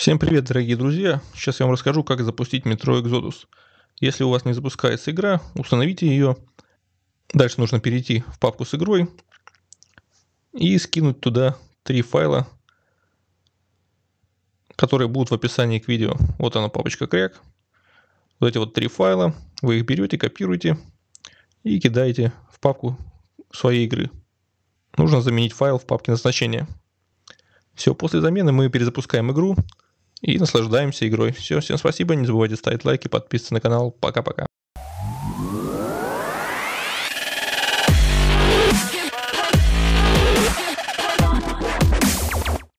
Всем привет, дорогие друзья! Сейчас я вам расскажу, как запустить метро Exodus. Если у вас не запускается игра, установите ее. Дальше нужно перейти в папку с игрой и скинуть туда три файла, которые будут в описании к видео. Вот она папочка крек. Вот эти вот три файла. Вы их берете, копируете и кидаете в папку своей игры. Нужно заменить файл в папке назначения. Все, после замены мы перезапускаем игру, и наслаждаемся игрой. Все, всем спасибо, не забывайте ставить лайки, подписываться на канал. Пока-пока.